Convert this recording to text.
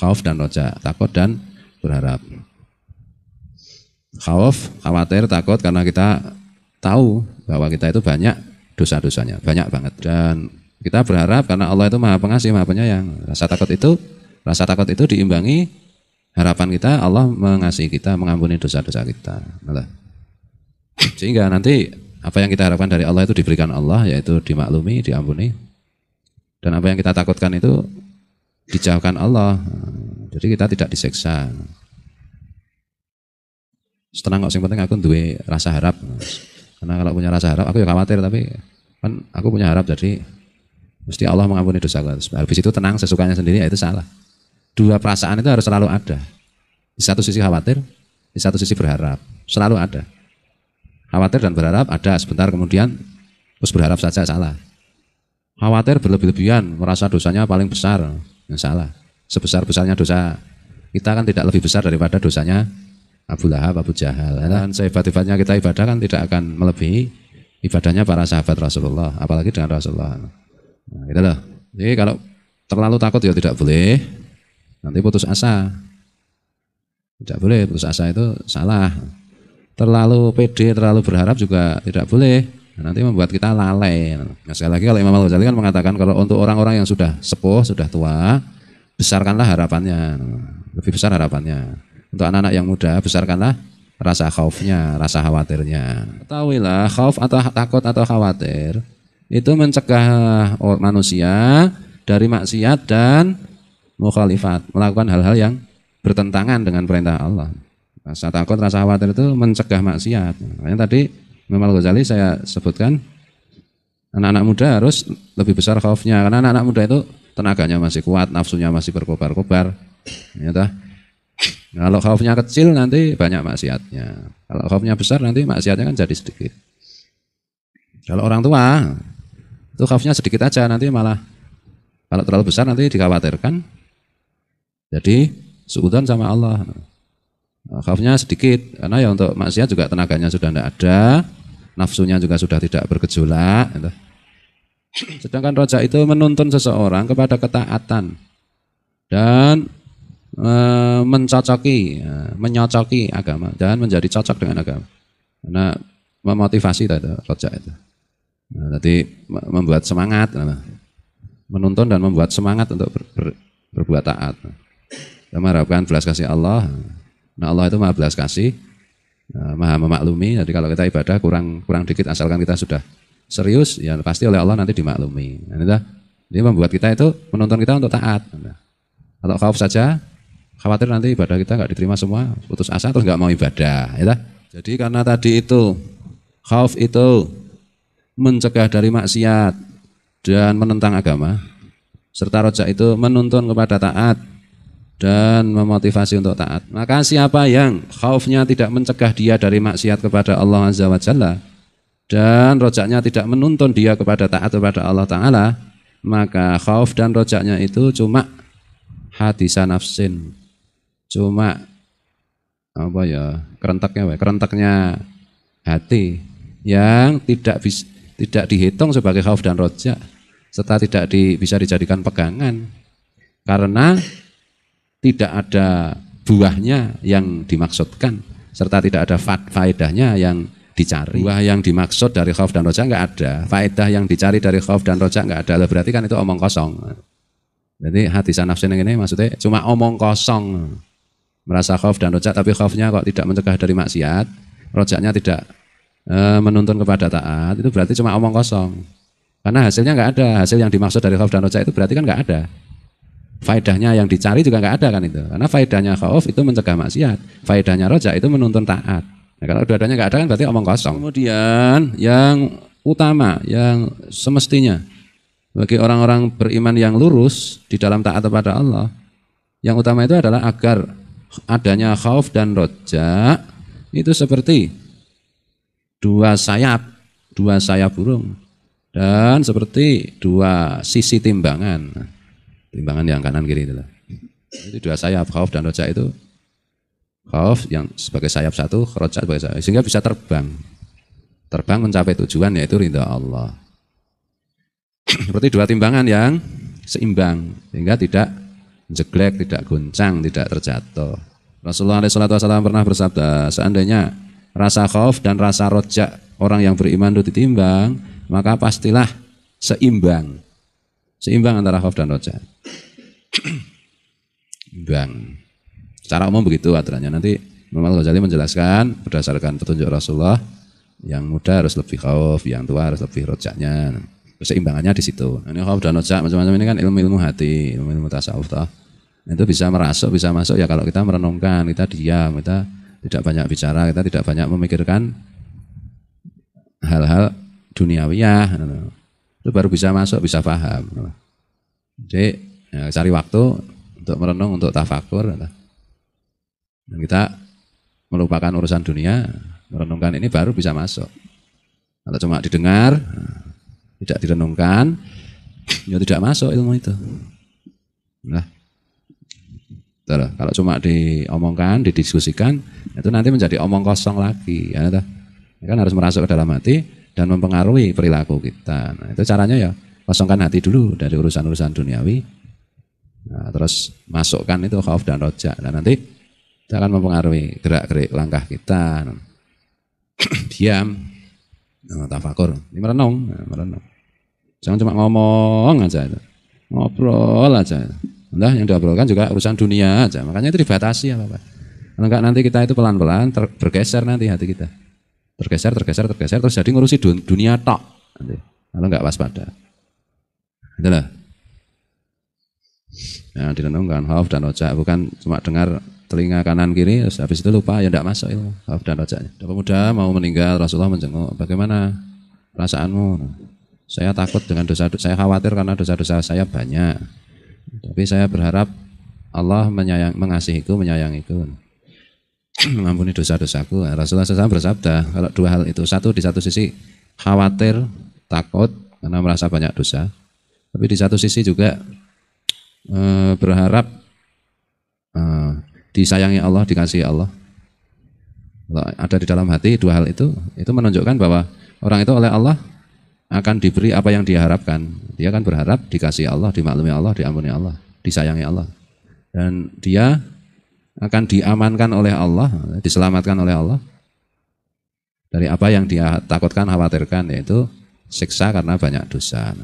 khauf dan roja, takut dan berharap. Khauf, khawatir, takut karena kita tahu bahwa kita itu banyak dosa-dosanya, banyak banget. Dan kita berharap karena Allah itu maha pengasih, maha penyayang. Rasa takut itu, rasa takut itu diimbangi harapan kita Allah mengasihi kita, mengampuni dosa-dosa kita. Nah, sehingga nanti apa yang kita harapkan dari Allah itu diberikan Allah yaitu dimaklumi, diampuni. Dan apa yang kita takutkan itu dijauhkan Allah. Jadi kita tidak diseksa. Setenang kok, sing penting aku duwe rasa harap. Karena kalau punya rasa harap, aku ya khawatir tapi kan aku punya harap jadi mesti Allah mengampuni dosa aku. Habis itu tenang sesukanya sendiri, ya itu salah. Dua perasaan itu harus selalu ada. Di satu sisi khawatir, di satu sisi berharap. Selalu ada. Khawatir dan berharap ada sebentar kemudian terus berharap saja salah. Khawatir berlebih-lebihan, merasa dosanya paling besar, salah. Sebesar-besarnya dosa kita kan tidak lebih besar daripada dosanya Abu Lahab, Abu Jahal. Dan ya sehebat-hebatnya kita ibadah kan tidak akan melebihi ibadahnya para sahabat Rasulullah, apalagi dengan Rasulullah. Nah, gitu loh. Jadi kalau terlalu takut ya tidak boleh. Nanti putus asa. Tidak boleh, putus asa itu salah. Terlalu pede, terlalu berharap juga tidak boleh. Nah, nanti membuat kita lalai. Nah, sekali lagi kalau Imam Al Ghazali kan mengatakan kalau untuk orang-orang yang sudah sepuh, sudah tua, besarkanlah harapannya, lebih besar harapannya. Untuk anak-anak yang muda, besarkanlah rasa khaufnya, rasa khawatirnya. Ketahuilah khauf atau takut atau khawatir itu mencegah manusia dari maksiat dan mukhalifat, melakukan hal-hal yang bertentangan dengan perintah Allah. Rasa takut, rasa khawatir itu mencegah maksiat. Makanya tadi Imam Al-Ghazali saya sebutkan anak-anak muda harus lebih besar khaufnya karena anak-anak muda itu tenaganya masih kuat, nafsunya masih berkobar-kobar. Ya toh? Kalau khaufnya kecil nanti banyak maksiatnya. Kalau khaufnya besar nanti maksiatnya kan jadi sedikit. Kalau orang tua itu khaufnya sedikit aja nanti malah kalau terlalu besar nanti dikhawatirkan. Jadi suudan sama Allah. Khaufnya sedikit karena ya untuk maksiat juga tenaganya sudah tidak ada, nafsunya juga sudah tidak bergejolak. Gitu. Sedangkan roja itu menuntun seseorang kepada ketaatan dan e, mencocoki, eh, menyocoki agama dan menjadi cocok dengan agama. Karena memotivasi tadi roja itu. Nah, tadi membuat semangat, gitu. menuntun dan membuat semangat untuk ber, ber, berbuat taat. Kita mengharapkan belas kasih Allah. Nah Allah itu maha belas kasih Eh, maha memaklumi. Jadi kalau kita ibadah kurang kurang dikit asalkan kita sudah serius, ya pasti oleh Allah nanti dimaklumi. Nah, ini membuat kita itu menonton kita untuk taat. Atau nah, khawf saja, khawatir nanti ibadah kita nggak diterima semua, putus asa terus nggak mau ibadah. Ya Jadi karena tadi itu khawf itu mencegah dari maksiat dan menentang agama, serta rojak itu menuntun kepada taat dan memotivasi untuk taat. Maka siapa yang khaufnya tidak mencegah dia dari maksiat kepada Allah Azza wa Jalla dan rojaknya tidak menuntun dia kepada taat kepada Allah Ta'ala maka khauf dan rojaknya itu cuma hadisan nafsin cuma apa ya kerentaknya kerentaknya hati yang tidak bis, tidak dihitung sebagai khauf dan rojak serta tidak di, bisa dijadikan pegangan karena tidak ada buahnya yang dimaksudkan serta tidak ada faedahnya yang dicari. Buah yang dimaksud dari khauf dan roja nggak ada, faedah yang dicari dari khauf dan roja nggak ada. Berarti kan itu omong kosong. Jadi hati sanaf yang ini maksudnya cuma omong kosong. Merasa khauf dan roja. tapi khaufnya kok tidak mencegah dari maksiat, rojaknya tidak e, menuntun kepada taat, itu berarti cuma omong kosong. Karena hasilnya nggak ada, hasil yang dimaksud dari khauf dan roja itu berarti kan nggak ada faedahnya yang dicari juga nggak ada kan itu karena faedahnya khauf itu mencegah maksiat faedahnya roja itu menuntun taat nah, kalau dua-duanya nggak ada kan berarti omong kosong kemudian yang utama yang semestinya bagi orang-orang beriman yang lurus di dalam taat kepada Allah yang utama itu adalah agar adanya khauf dan roja itu seperti dua sayap dua sayap burung dan seperti dua sisi timbangan Timbangan yang kanan kiri itu. Itu dua sayap, khauf dan roja itu khauf yang sebagai sayap satu, roja sebagai sayap sehingga bisa terbang. Terbang mencapai tujuan yaitu ridha Allah. Berarti dua timbangan yang seimbang sehingga tidak jeglek, tidak goncang, tidak terjatuh. Rasulullah SAW pernah bersabda, seandainya rasa khauf dan rasa rojak orang yang beriman itu ditimbang, maka pastilah seimbang. Seimbang antara khauf dan roja. imbang. Secara umum begitu aturannya. Nanti Imam ghazali menjelaskan berdasarkan petunjuk Rasulullah yang muda harus lebih khauf, yang tua harus lebih rojaknya. Keseimbangannya di situ. Nah, ini khauf dan rojak macam-macam ini kan ilmu-ilmu hati, ilmu-ilmu tasawuf. Toh. Nah, itu bisa merasuk, bisa masuk ya kalau kita merenungkan, kita diam, kita tidak banyak bicara, kita tidak banyak memikirkan hal-hal duniawiyah. Gitu itu baru bisa masuk bisa paham jadi ya, cari waktu untuk merenung untuk tafakur dan kita melupakan urusan dunia merenungkan ini baru bisa masuk kalau cuma didengar tidak direnungkan ya tidak masuk ilmu itu nah kalau cuma diomongkan, didiskusikan, itu nanti menjadi omong kosong lagi. Ya, kan harus merasuk ke dalam hati, dan mempengaruhi perilaku kita. Nah, itu caranya ya kosongkan hati dulu dari urusan-urusan duniawi. Nah, terus masukkan itu khauf dan rojak dan nanti itu akan mempengaruhi gerak-gerik langkah kita. Diam, nah, tafakur, ini merenung, nah, merenung. Jangan cuma ngomong aja itu, ngobrol aja. Itu. Nah, yang diobrolkan juga urusan dunia aja. Makanya itu dibatasi apa, Pak. Kalau enggak nanti kita itu pelan-pelan bergeser nanti hati kita tergeser tergeser tergeser terus jadi ngurusi dunia tok kalau nggak waspada itulah nah ya, direnungkan hof dan rojak bukan cuma dengar telinga kanan kiri terus habis itu lupa ya nggak masuk ilmu Hof dan rojaknya Dapat muda mau meninggal Rasulullah menjenguk bagaimana perasaanmu saya takut dengan dosa saya khawatir karena dosa-dosa saya banyak tapi saya berharap Allah menyayang mengasihiku menyayangiku mengampuni dosa-dosaku. Rasulullah SAW bersabda, kalau dua hal itu, satu di satu sisi khawatir, takut karena merasa banyak dosa, tapi di satu sisi juga e, berharap e, disayangi Allah, dikasihi Allah. Kalau ada di dalam hati dua hal itu, itu menunjukkan bahwa orang itu oleh Allah akan diberi apa yang diharapkan. Dia akan berharap dikasih Allah, dimaklumi Allah, diampuni Allah, disayangi Allah. Dan dia akan diamankan oleh Allah, diselamatkan oleh Allah dari apa yang dia takutkan, khawatirkan yaitu siksa karena banyak dosa.